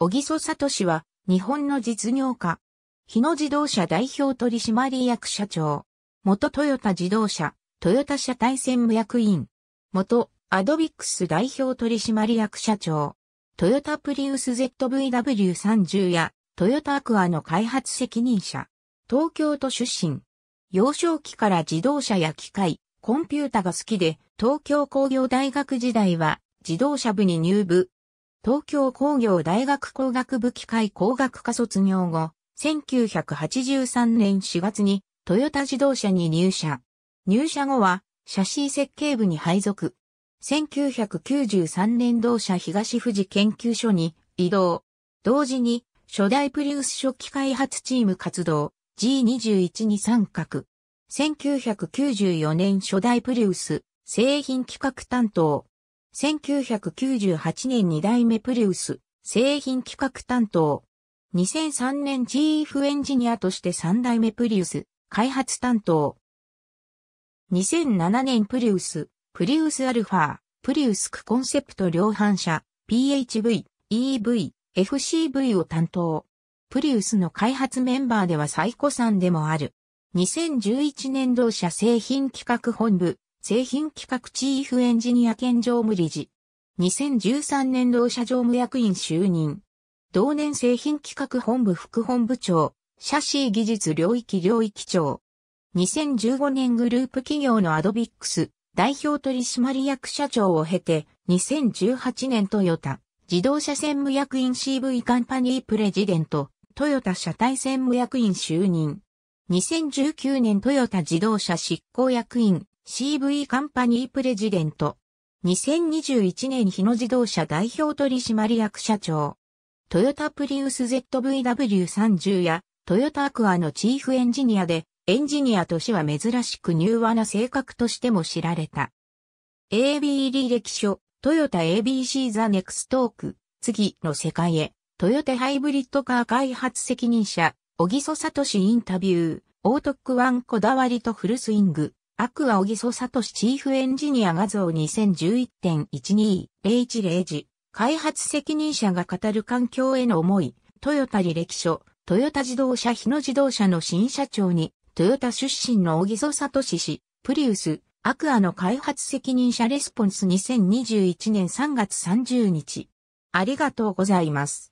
小木曽聡は、日本の実業家。日野自動車代表取締役社長。元トヨタ自動車、トヨタ車体専務役員。元、アドビックス代表取締役社長。トヨタプリウス ZVW30 や、トヨタアクアの開発責任者。東京都出身。幼少期から自動車や機械、コンピュータが好きで、東京工業大学時代は自動車部に入部、東京工業大学工学部機械工学科卒業後、1983年4月にトヨタ自動車に入社。入社後は、シャシー設計部に配属。1993年同社東富士研究所に移動。同時に、初代プリウス初期開発チーム活動 G21 に参画。1994年初代プリウス製品企画担当。1998年2代目プリウス、製品企画担当。2003年チーフエンジニアとして3代目プリウス、開発担当。2007年プリウス、プリウスアルファ、プリウスクコンセプト量販車、PHV、EV、FCV を担当。プリウスの開発メンバーでは最古んでもある。2011年同社製品企画本部、製品企画チーフエンジニア兼常務理事。2013年同社常務役員就任。同年製品企画本部副本部長、シャシー技術領域領域長。2015年グループ企業のアドビックス代表取締役社長を経て、2018年トヨタ自動車専務役員 CV カンパニープレジデント、トヨタ社体専務役員就任。2019年トヨタ自動車執行役員 CV カンパニープレジデント。2021年日野自動車代表取締役社長。トヨタプリウス ZVW30 やトヨタアクアのチーフエンジニアで、エンジニアとしては珍しく柔和な性格としても知られた。AB 履歴書、トヨタ ABC ザネクストーク、次の世界へ、トヨタハイブリッドカー開発責任者、小木曽聡インタビュー、オートックワンこだわりとフルスイング。アクアオギソサトシチーフエンジニア画像2011.1201時、開発責任者が語る環境への思い、トヨタ履歴書、トヨタ自動車日野自動車の新社長に、トヨタ出身のオギソサトシ氏、プリウス、アクアの開発責任者レスポンス2021年3月30日。ありがとうございます。